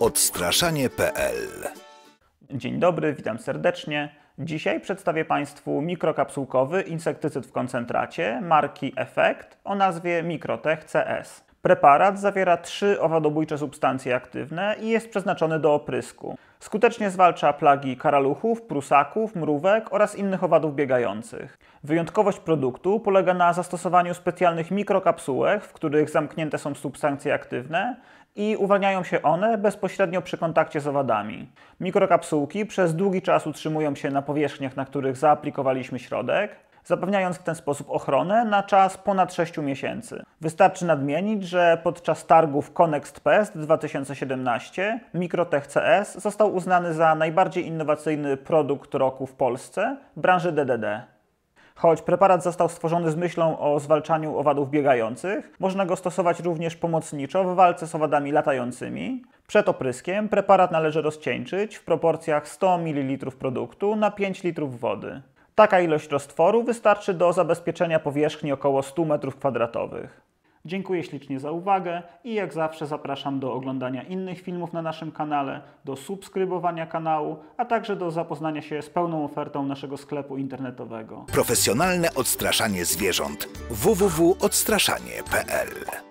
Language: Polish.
odstraszanie.pl. Dzień dobry, witam serdecznie. Dzisiaj przedstawię Państwu mikrokapsułkowy insektycyd w koncentracie marki Effect o nazwie Mikrotech CS. Preparat zawiera trzy owadobójcze substancje aktywne i jest przeznaczony do oprysku. Skutecznie zwalcza plagi karaluchów, prusaków, mrówek oraz innych owadów biegających. Wyjątkowość produktu polega na zastosowaniu specjalnych mikrokapsułek, w których zamknięte są substancje aktywne i uwalniają się one bezpośrednio przy kontakcie z owadami. Mikrokapsułki przez długi czas utrzymują się na powierzchniach, na których zaaplikowaliśmy środek, zapewniając w ten sposób ochronę na czas ponad 6 miesięcy. Wystarczy nadmienić, że podczas targów KonexT Pest 2017 Microtech CS został uznany za najbardziej innowacyjny produkt roku w Polsce branży DDD. Choć preparat został stworzony z myślą o zwalczaniu owadów biegających, można go stosować również pomocniczo w walce z owadami latającymi. Przed opryskiem preparat należy rozcieńczyć w proporcjach 100 ml produktu na 5 litrów wody. Taka ilość roztworu wystarczy do zabezpieczenia powierzchni około 100 m2. Dziękuję ślicznie za uwagę i jak zawsze zapraszam do oglądania innych filmów na naszym kanale, do subskrybowania kanału, a także do zapoznania się z pełną ofertą naszego sklepu internetowego. Profesjonalne odstraszanie zwierząt www.odstraszanie.pl